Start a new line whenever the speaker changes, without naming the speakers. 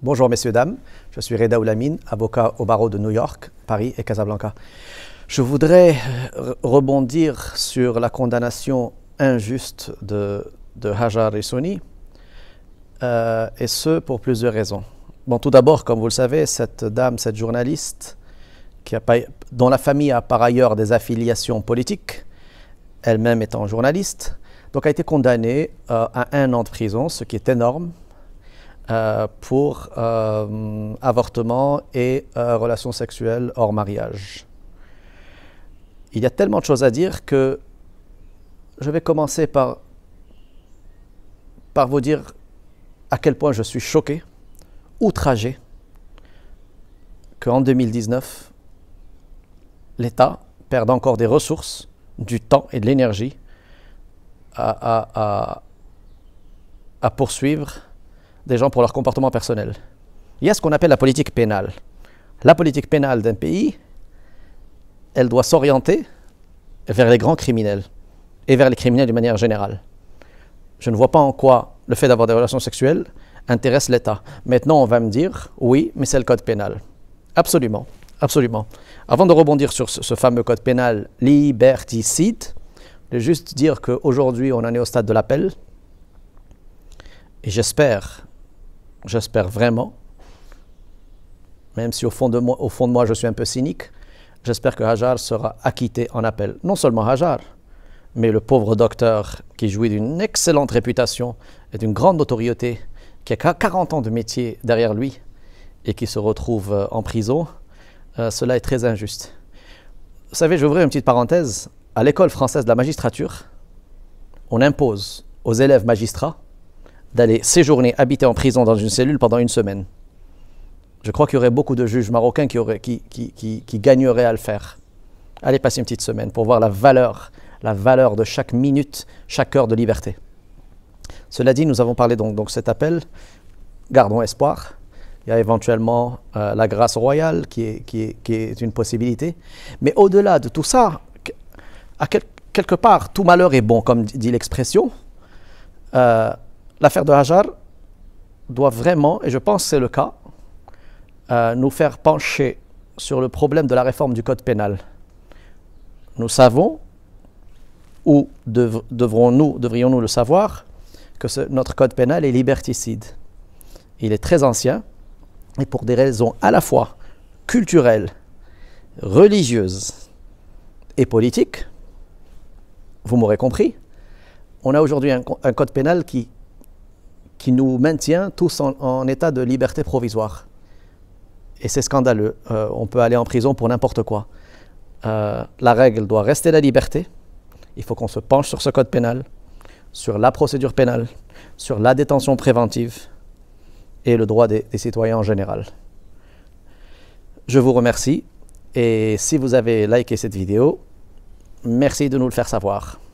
Bonjour, messieurs, dames. Je suis Reda Oulamine, avocat au barreau de New York, Paris et Casablanca. Je voudrais rebondir sur la condamnation injuste de, de Hajar Rissouni, euh, et ce pour plusieurs raisons. Bon, tout d'abord, comme vous le savez, cette dame, cette journaliste, qui a, dont la famille a par ailleurs des affiliations politiques, elle-même étant journaliste, donc a été condamnée euh, à un an de prison, ce qui est énorme, euh, pour euh, avortement et euh, relations sexuelles hors mariage. Il y a tellement de choses à dire que je vais commencer par, par vous dire à quel point je suis choqué, outragé, qu'en 2019, l'État perde encore des ressources, du temps et de l'énergie à, à poursuivre des gens pour leur comportement personnel. Il y a ce qu'on appelle la politique pénale. La politique pénale d'un pays, elle doit s'orienter vers les grands criminels et vers les criminels de manière générale. Je ne vois pas en quoi le fait d'avoir des relations sexuelles intéresse l'État. Maintenant, on va me dire, oui, mais c'est le code pénal. Absolument, absolument. Avant de rebondir sur ce, fameux code pénal liberticide, je juste dire qu'aujourd'hui, on en est au stade de l'appel. Et j'espère j'espère vraiment, même si au fond, de moi, au fond de moi je suis un peu cynique, j'espère que Hajar sera acquitté en appel. Non seulement Hajar, mais le pauvre docteur qui jouit d'une excellente réputation et d'une grande notoriété, qui a 40 ans de métier derrière lui et qui se retrouve euh, en prison, euh, cela est très injuste. Vous savez, j'ouvrais une petite parenthèse. À l'école française de la magistrature, on impose aux élèves magistrats d'aller séjourner, habiter en prison dans une cellule pendant une semaine. Je crois qu'il y aurait beaucoup de juges marocains qui, gagneraient à le faire. Allez passer une petite semaine pour voir la valeur, la valeur de chaque minute, chaque heure de liberté. Cela dit, nous avons parlé donc, donc cet appel. Gardons espoir. Il y a éventuellement euh, la grâce royale qui est, une possibilité. Mais au-delà de tout ça, quelque part, tout malheur est bon, comme dit l'expression. Euh, l'affaire de Hajar doit vraiment, et je pense que c'est le cas, euh, nous faire pencher sur le problème de la réforme du code pénal. Nous savons, ou devrons devrions-nous le savoir, que notre code pénal est liberticide. Il est très ancien, et pour des raisons à la fois culturelles, religieuses et politiques, vous m'aurez compris, on a aujourd'hui un code pénal qui qui nous maintient tous en, état de liberté provisoire. Et c'est scandaleux. Euh, on peut aller en prison pour n'importe quoi. Euh, la règle doit rester la liberté. Il faut qu'on se penche sur ce code pénal, sur la procédure pénale, sur la détention préventive et le droit des citoyens en général. Je vous remercie et si vous avez liké cette vidéo, merci de nous le faire savoir.